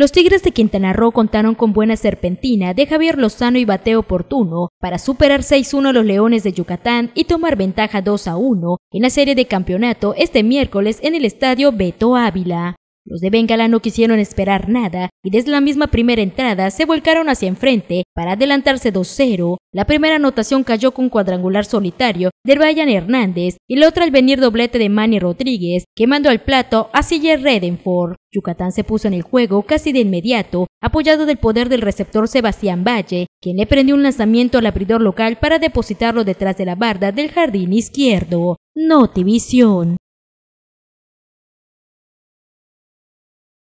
Los Tigres de Quintana Roo contaron con buena serpentina de Javier Lozano y bateo oportuno para superar 6-1 a los Leones de Yucatán y tomar ventaja 2-1 en la serie de campeonato este miércoles en el estadio Beto Ávila. Los de Bengala no quisieron esperar nada y desde la misma primera entrada se volcaron hacia enfrente para adelantarse 2-0. La primera anotación cayó con cuadrangular solitario de Ryan Hernández y la otra al venir doblete de Manny Rodríguez, quemando al plato a Siller Redenford. Yucatán se puso en el juego casi de inmediato, apoyado del poder del receptor Sebastián Valle, quien le prendió un lanzamiento al abridor local para depositarlo detrás de la barda del jardín izquierdo. Notivisión.